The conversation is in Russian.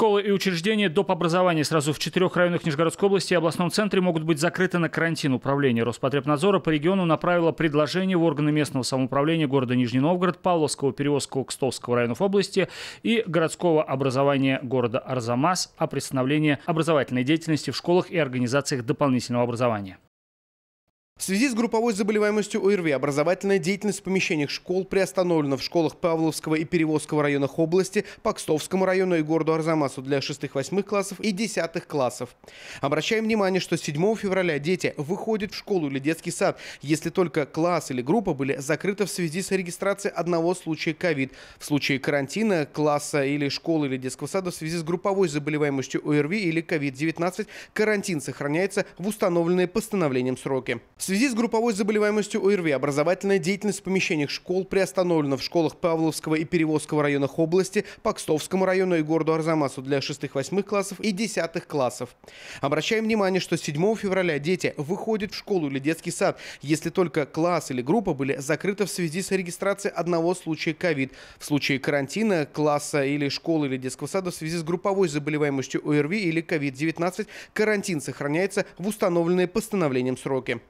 Школы и учреждения доп. образования сразу в четырех районах Нижегородской области и областном центре могут быть закрыты на карантин. Управление Роспотребнадзора по региону направило предложение в органы местного самоуправления города Нижний Новгород, Павловского, Перевозского, Кстовского районов области и городского образования города Арзамас о приостановлении образовательной деятельности в школах и организациях дополнительного образования. В связи с групповой заболеваемостью ОРВИ образовательная деятельность в помещениях школ приостановлена в школах Павловского и Перевозского районах области, Покстовскому району и городу Арзамасу для 6-8 классов и 10 классов. Обращаем внимание, что 7 февраля дети выходят в школу или детский сад, если только класс или группа были закрыты в связи с регистрацией одного случая ковид. В случае карантина класса или школы или детского сада в связи с групповой заболеваемостью ОРВИ или ковид-19 карантин сохраняется в установленные постановлением сроки связи с групповой заболеваемостью ОРВИ образовательная деятельность в помещениях школ приостановлена в школах Павловского и Перевозского районах области, Покстовскому району и городу Арзамасу для 6-8 классов и 10 классов. Обращаем внимание, что 7 февраля дети выходят в школу или детский сад, если только класс или группа были закрыты в связи с регистрацией одного случая ковид. В случае карантина класса или школы или детского сада в связи с групповой заболеваемостью ОРВИ или ковид-19 карантин сохраняется в установленные постановлением сроки.